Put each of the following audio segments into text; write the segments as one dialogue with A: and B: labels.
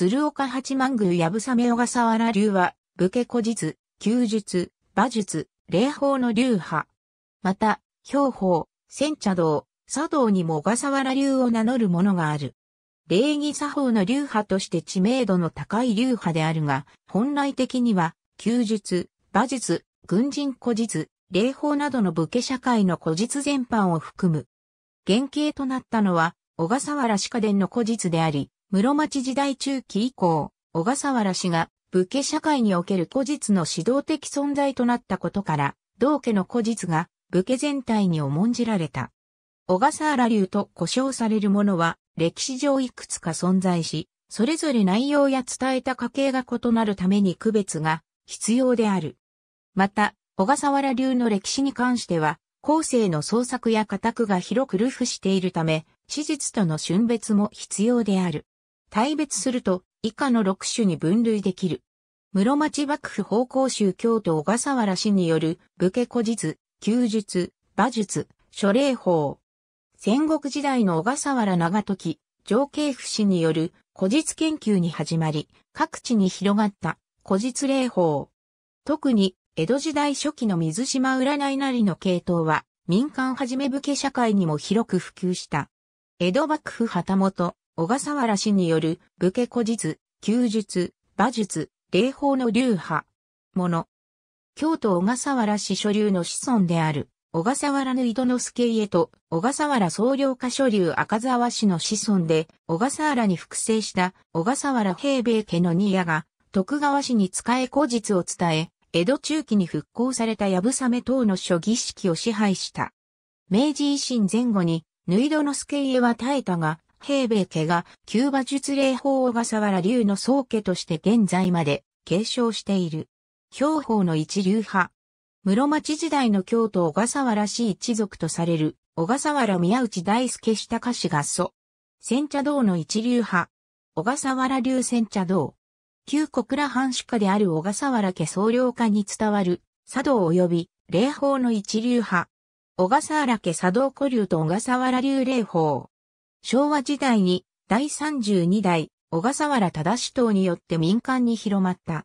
A: 鶴岡八幡宮やぶさめ小笠原流は、武家古実、休術、馬術、霊法の流派。また、兵法、煎茶道、茶道にも小笠原流を名乗るものがある。礼儀作法の流派として知名度の高い流派であるが、本来的には、休術、馬術、軍人古実、霊法などの武家社会の古実全般を含む。原型となったのは、小笠原歯科伝の古実であり、室町時代中期以降、小笠原氏が武家社会における古実の指導的存在となったことから、同家の古実が武家全体に重んじられた。小笠原流と呼称されるものは歴史上いくつか存在し、それぞれ内容や伝えた家系が異なるために区別が必要である。また、小笠原流の歴史に関しては、後世の創作や家宅が広く流布しているため、史実との春別も必要である。大別すると以下の6種に分類できる。室町幕府奉公衆京都小笠原氏による武家古実、旧術、馬術、諸霊法。戦国時代の小笠原長時、上慶府氏による古実研究に始まり、各地に広がった古実霊法。特に江戸時代初期の水島占いなりの系統は民間はじめ武家社会にも広く普及した。江戸幕府旗本、小笠原氏による武家古術、旧術、馬術、霊法の流派、もの。京都小笠原氏所流の子孫である、小笠原の井戸之助家と、小笠原総領家所流赤沢氏の子孫で、小笠原に複製した小笠原平米家の二夜が、徳川氏に使え古実を伝え、江戸中期に復興されたやぶさめ等の諸儀式を支配した。明治維新前後に、縫戸之助家は耐えたが、平米家が、キューバ術霊法小笠原流の宗家として現在まで継承している。兵法の一流派。室町時代の京都小笠原氏一族とされる、小笠原宮内大輔下歌氏が祖。煎茶道の一流派。小笠原流煎茶道。旧小倉藩主家である小笠原家総領家に伝わる、茶道及び、霊法の一流派。小笠原家茶道古流と小笠原流霊法。昭和時代に第32代小笠原忠党によって民間に広まった。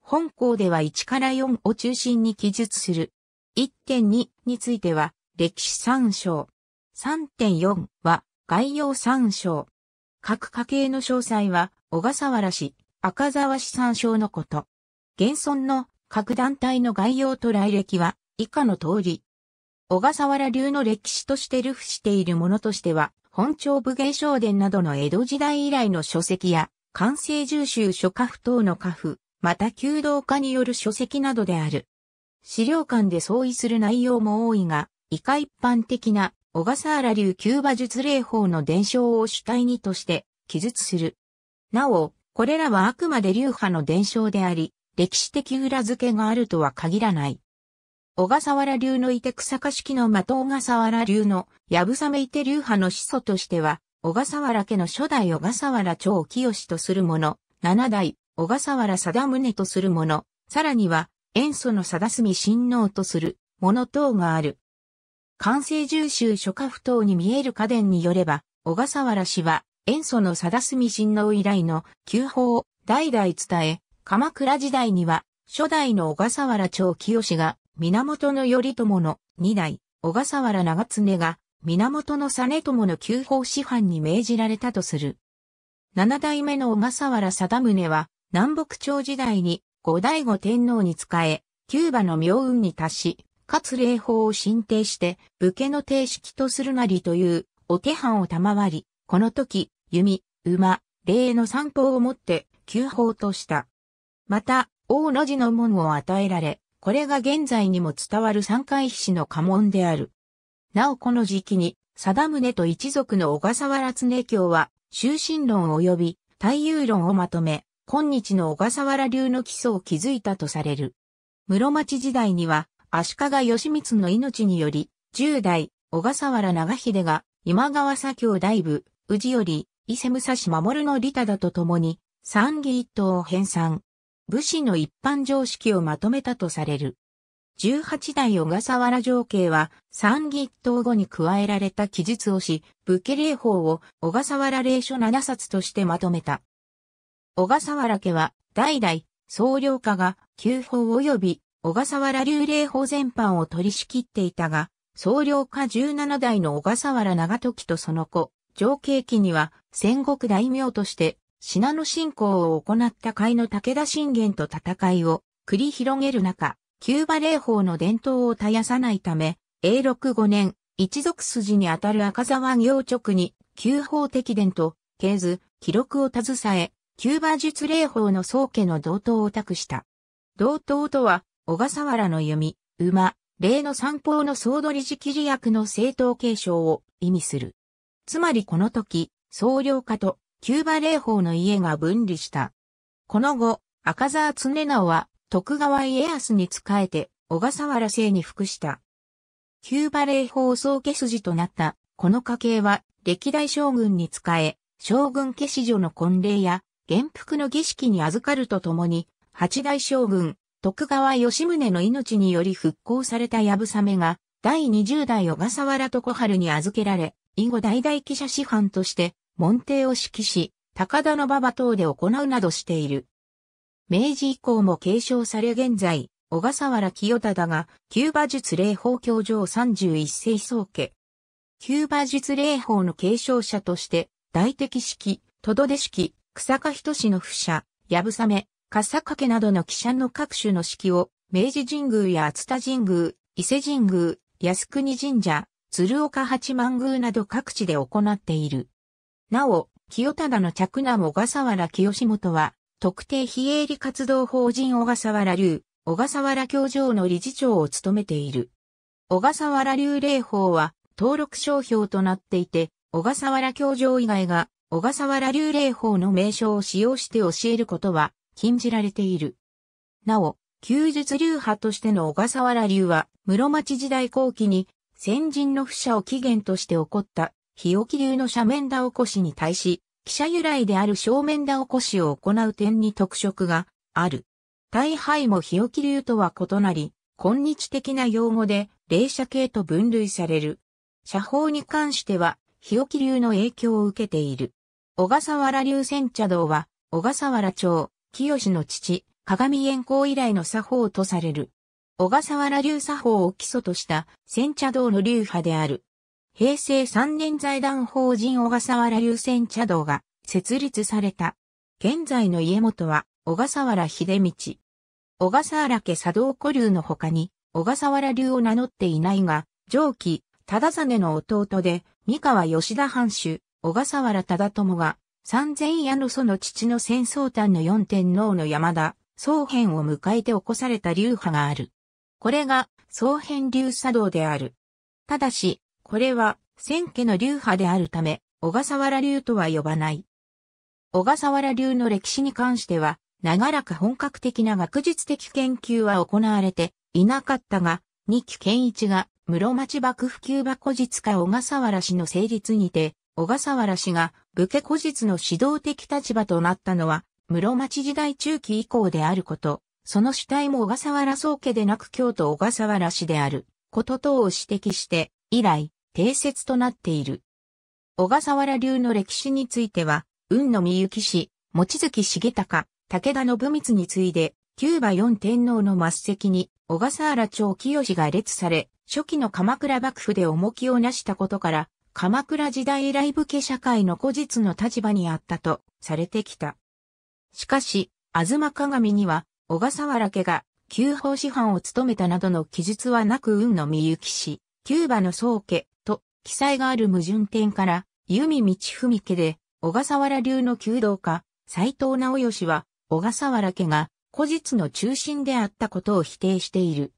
A: 本校では1から4を中心に記述する。1.2については歴史参照。3.4は概要参照。各家系の詳細は小笠原氏、赤沢氏参照のこと。現存の各団体の概要と来歴は以下の通り。小笠原流の歴史として流布しているものとしては、本庁武芸商伝などの江戸時代以来の書籍や、完成重修書家父等の家父、また弓道家による書籍などである。資料館で相違する内容も多いが、以下一般的な小笠原流キューバ術霊法の伝承を主体にとして記述する。なお、これらはあくまで流派の伝承であり、歴史的裏付けがあるとは限らない。小笠原流のいて草加式の的小笠原流のやぶさめいて流派の始祖としては、小笠原家の初代小笠原長清とするもの、七代小笠原貞宗とするもの、さらには塩素の貞澄親王とするもの等がある。完成重州諸家不等に見える家電によれば、小笠原氏は塩素の貞澄親王以来の旧法を代々伝え、鎌倉時代には初代の小笠原長清が源頼朝の二代、小笠原長常が、源実朝の旧法師範に命じられたとする。七代目の小笠原貞宗は、南北朝時代に後醍醐天皇に仕え、キューバの妙運に達し、かつ霊法を進呈して、武家の定式とするなりという、お手範を賜り、この時、弓、馬、霊の三宝をもって、旧法とした。また、王の字の門を与えられ、これが現在にも伝わる三回避の家紋である。なおこの時期に、貞宗と一族の小笠原常教は、終身論及び、太遊論をまとめ、今日の小笠原流の基礎を築いたとされる。室町時代には、足利義満の命により、十代、小笠原長秀が、今川左京大部、宇治より、伊勢武蔵守の利他だとともに、三義一党を編纂。武士の一般常識をまとめたとされる。18代小笠原城慶は三義一等後に加えられた記述をし、武家霊法を小笠原霊書七冊としてまとめた。小笠原家は代々総領家が旧法及び小笠原流霊法全般を取り仕切っていたが、総領家17代の小笠原長時とその子、上慶期には戦国大名として信濃信仰を行った甲斐の武田信玄と戦いを繰り広げる中、キューバ霊法の伝統を絶やさないため、永禄5年、一族筋にあたる赤沢行直に、旧法的伝と、経図、記録を携え、キューバ術霊法の宗家の同等を託した。同等とは、小笠原の弓、馬、霊の三方の総取り時期役の正当継承を意味する。つまりこの時、総領家とキューバ霊法の家が分離した。この後、赤沢常直は徳川家康に仕えて小笠原姓に服した。キューバ霊法総家筋となったこの家系は歴代将軍に仕え、将軍家子女の婚礼や元服の儀式に預かるとともに、八代将軍、徳川吉宗の命により復興されたやぶさめが、第20代小笠原徳春に預けられ、以後代々記者師範として、門弟を指揮し、高田馬場等で行うなどしている。明治以降も継承され現在、小笠原清忠が、キューバ術霊法教上31世宗家。キューバ術霊法の継承者として、大敵式、とどで式、草加人氏の不者、やぶさめ、笠掛けなどの記者の各種の式を、明治神宮や厚田神宮、伊勢神宮、靖国神社、鶴岡八幡宮など各地で行っている。なお、清忠の着男小笠原清元は、特定非営利活動法人小笠原流、小笠原教場の理事長を務めている。小笠原流霊法は、登録商標となっていて、小笠原教場以外が、小笠原流霊法の名称を使用して教えることは、禁じられている。なお、休日流派としての小笠原流は、室町時代後期に、先人の不者を起源として起こった日置流の斜面倒起こしに対し、汽車由来である正面倒起こしを行う点に特色がある。大敗も日置流とは異なり、今日的な用語で、霊社系と分類される。車法に関しては、日置流の影響を受けている。小笠原流煎茶道は、小笠原町、清の父、鏡炎光以来の作法とされる。小笠原流作法を基礎とした煎茶道の流派である。平成3年財団法人小笠原流船茶道が設立された。現在の家元は小笠原秀道。小笠原家茶道古流の他に小笠原流を名乗っていないが、上記、忠実の弟で、三河吉田藩主、小笠原忠友が、三千夜の祖の父の戦争丹の四天皇の山田、総編を迎えて起こされた流派がある。これが、総編流茶道である。ただし、これは、千家の流派であるため、小笠原流とは呼ばない。小笠原流の歴史に関しては、長らく本格的な学術的研究は行われていなかったが、二木健一が室町幕府旧馬古実家小笠原氏の成立にて、小笠原氏が武家古実の指導的立場となったのは、室町時代中期以降であること、その主体も小笠原宗家でなく京都小笠原氏であること等を指摘して、以来、定説となっている。小笠原流の歴史については、運野美幸氏、望月重隆、武田信光に次いで、キューバ四天皇の末席に、小笠原町清が列され、初期の鎌倉幕府で重きをなしたことから、鎌倉時代以来武家社会の古実の立場にあったとされてきた。しかし、あずま鏡には、小笠原家が、旧法師範を務めたなどの記述はなく運の美幸氏、キューバの宗家、記載がある矛盾点から、弓道文家で、小笠原流の弓道家、斎藤直義は、小笠原家が、古実の中心であったことを否定している。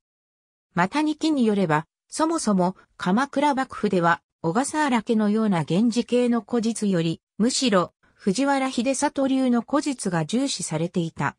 A: また二記によれば、そもそも、鎌倉幕府では、小笠原家のような源氏系の古実より、むしろ、藤原秀里流の古実が重視されていた。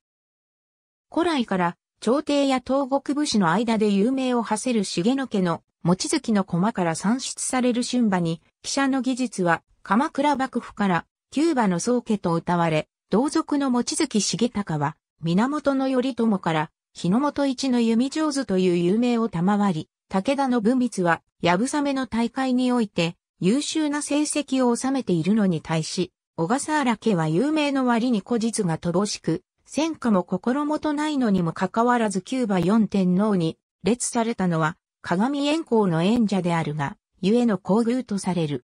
A: 古来から、朝廷や東国武士の間で有名を馳せる重野家の餅月の駒から算出される春馬に、記者の技術は鎌倉幕府からキューバの宗家と歌われ、同族の餅月重隆は、源頼朝から日の本一の弓上手という有名を賜り、武田の文筆は、やぶさめの大会において、優秀な成績を収めているのに対し、小笠原家は有名の割に古実が乏しく、戦果も心もとないのにもかかわらずキューバ4天皇に列されたのは、鏡炎光の縁者であるが、ゆえの厚遇とされる。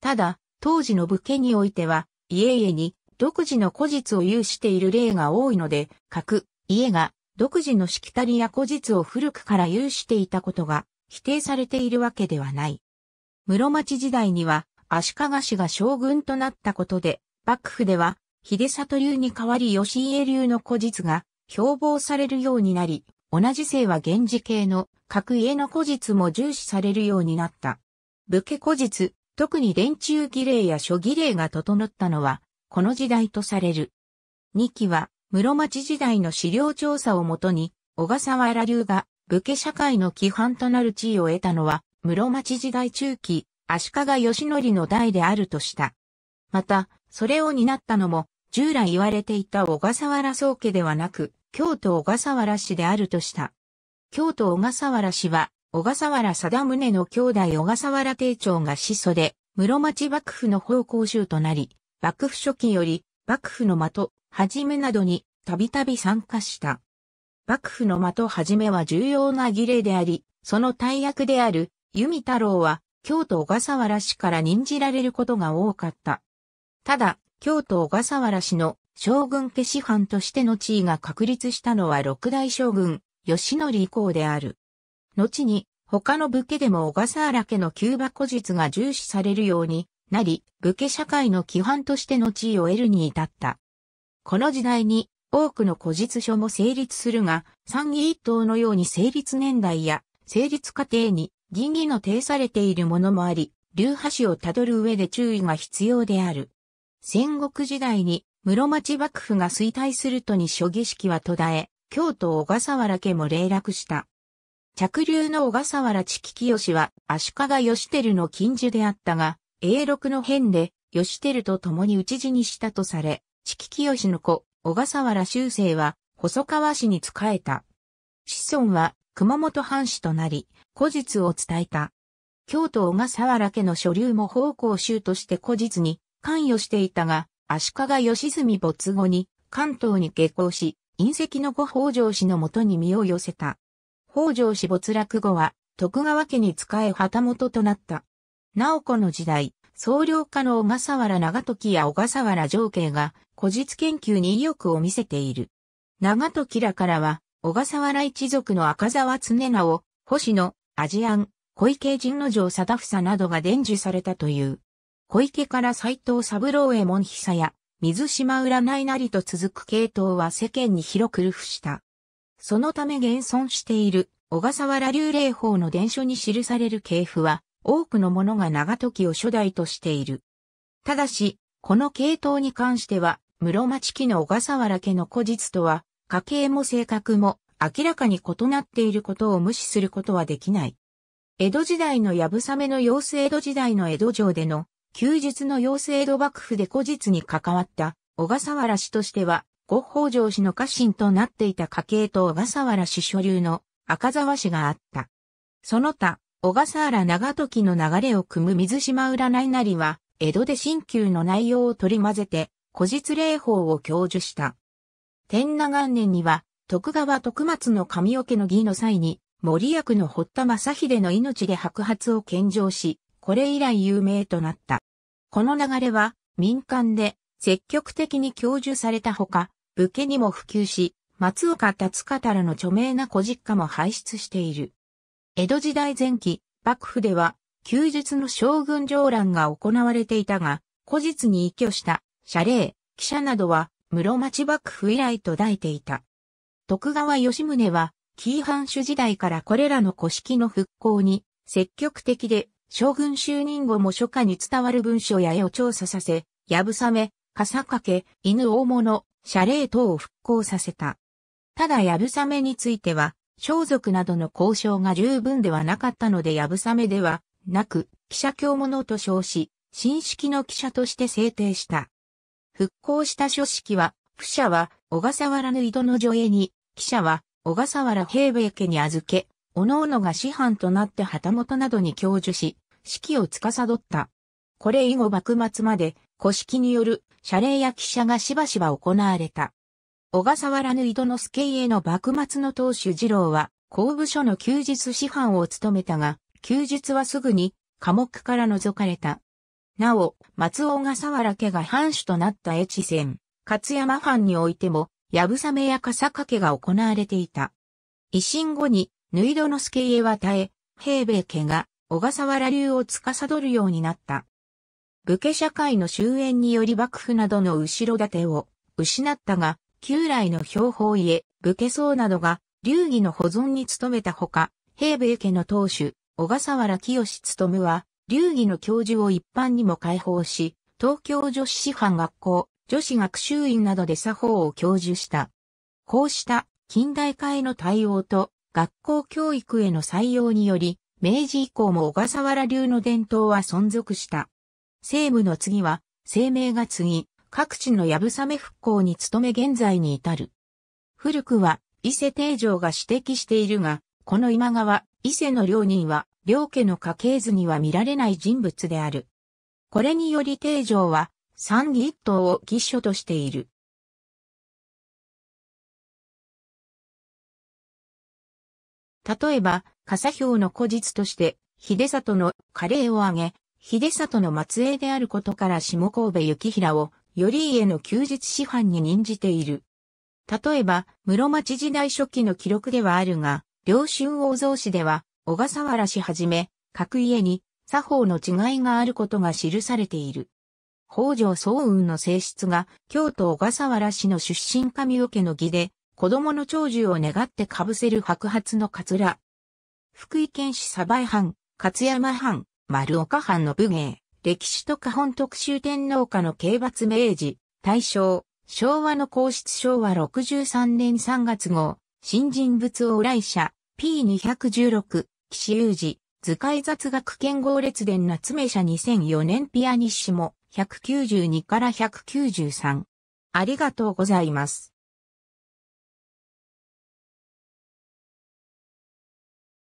A: ただ、当時の武家においては、家々に独自の古実を有している例が多いので、各家が独自のしきたりや古実を古くから有していたことが否定されているわけではない。室町時代には足利氏が将軍となったことで、幕府では秀里流に代わり吉家流の古実が標榜されるようになり、同じ姓は源氏系の各家の古実も重視されるようになった。武家古実、特に連中儀礼や諸儀礼が整ったのは、この時代とされる。二期は、室町時代の資料調査をもとに、小笠原流が武家社会の規範となる地位を得たのは、室町時代中期、足利義則の代であるとした。また、それを担ったのも、従来言われていた小笠原宗家ではなく、京都小笠原氏であるとした。京都小笠原氏は、小笠原貞宗の兄弟小笠原定長が始祖で、室町幕府の方向衆となり、幕府初期より、幕府の的、はじめなどに、たびたび参加した。幕府の的はじめは重要な儀礼であり、その大役である、弓太郎は、京都小笠原氏から任じられることが多かった。ただ、京都小笠原氏の将軍家師範としての地位が確立したのは六代将軍、吉則以降である。後に、他の武家でも小笠原家の旧馬古術が重視されるようになり、武家社会の規範としての地位を得るに至った。この時代に、多くの古実書も成立するが、参議一党のように成立年代や成立過程に銀義の呈されているものもあり、流派史をたどる上で注意が必要である。戦国時代に室町幕府が衰退するとに諸儀式は途絶え、京都小笠原家も霊落した。着流の小笠原知木清は足利義輝の近所であったが、永禄の変で義輝と共に討ち死にしたとされ、知木清の子、小笠原修正は細川氏に仕えた。子孫は熊本藩士となり、古実を伝えた。京都小笠原家の所流も奉公衆として古実に関与していたが、足利義澄没後に関東に下校し、隕石の後北条氏のもとに身を寄せた。北条氏没落後は、徳川家に仕え旗本となった。直子の時代、総領家の小笠原長時や小笠原上慶が、古実研究に意欲を見せている。長時らからは、小笠原一族の赤沢常直、星野、アジアン、小池陣之丞貞房などが伝授されたという。小池から斎藤三郎へ門久や、水島占いなりと続く系統は世間に広く流布した。そのため現存している小笠原流霊法の伝書に記される系譜は多くのものが長時を初代としている。ただし、この系統に関しては、室町期の小笠原家の古実とは、家系も性格も明らかに異なっていることを無視することはできない。江戸時代のやぶさめの様子江戸時代の江戸城での休日の妖精度幕府で古実に関わった小笠原氏としては、ご北条氏の家臣となっていた家系と小笠原氏所流の赤沢氏があった。その他、小笠原長時の流れを組む水島占いなりは、江戸で新旧の内容を取り混ぜて、古実霊法を教授した。天那元年には、徳川徳松の神桶の儀の際に、森役の堀田正秀の命で白髪を献上し、これ以来有名となった。この流れは民間で積極的に享受されたほか、武家にも普及し、松岡達方らの著名な古実家も輩出している。江戸時代前期、幕府では、休日の将軍上乱が行われていたが、古実に依拠した謝礼、記者などは室町幕府以来と抱いていた。徳川吉宗は、紀伊藩主時代からこれらの古式の復興に積極的で将軍就任後も初夏に伝わる文書や絵を調査させ、やぶさめ、傘かけ、犬大物、謝礼等を復興させた。ただやぶさめについては、装束などの交渉が十分ではなかったのでやぶさめではなく、記者教のと称し、新式の記者として制定した。復興した書式は、不者は小笠原の井戸の女営に、記者は小笠原平米家に預け、各々が師範となって旗本などに教授し、指揮を司った。これ以後幕末まで古式による謝礼や記者がしばしば行われた。小笠原縫戸之助家の幕末の当主二郎は、公部署の休日師範を務めたが、休日はすぐに科目から除かれた。なお、松尾小笠原家が藩主となった越前、勝山藩においても、やぶさめや笠掛けが行われていた。維新後に、縫戸之助家は耐え、平米家が小笠原流を司るようになった。武家社会の終焉により幕府などの後ろ盾を失ったが、旧来の標法家、武家僧などが流儀の保存に努めたほか、平米家の当主、小笠原清務は、流儀の教授を一般にも開放し、東京女子師範学校、女子学習院などで作法を教授した。こうした近代化への対応と学校教育への採用により、明治以降も小笠原流の伝統は存続した。西部の次は、生命が次、各地のやぶさめ復興に努め現在に至る。古くは、伊勢定城が指摘しているが、この今川、伊勢の領人は、両家の家系図には見られない人物である。これにより定城は、三義一党を義書としている。例えば、笠表の古実として、秀里のカレーを挙げ、秀里の末裔であることから下神戸幸平を、頼家の休日師範に任じている。例えば、室町時代初期の記録ではあるが、両春王造氏では、小笠原氏はじめ、各家に、作法の違いがあることが記されている。北条早雲の性質が、京都小笠原氏の出身神岡の儀で、子供の長寿を願って被せる白髪のカツラ。福井県市鯖江藩、勝山藩、丸岡藩の武芸、歴史と家本特集天皇家の刑罰明治、大正、昭和の皇室昭和63年3月号、新人物往来者、P216、岸有二、図解雑学剣豪列伝夏目社2004年ピアニッシモ、192から193。ありがとうございます。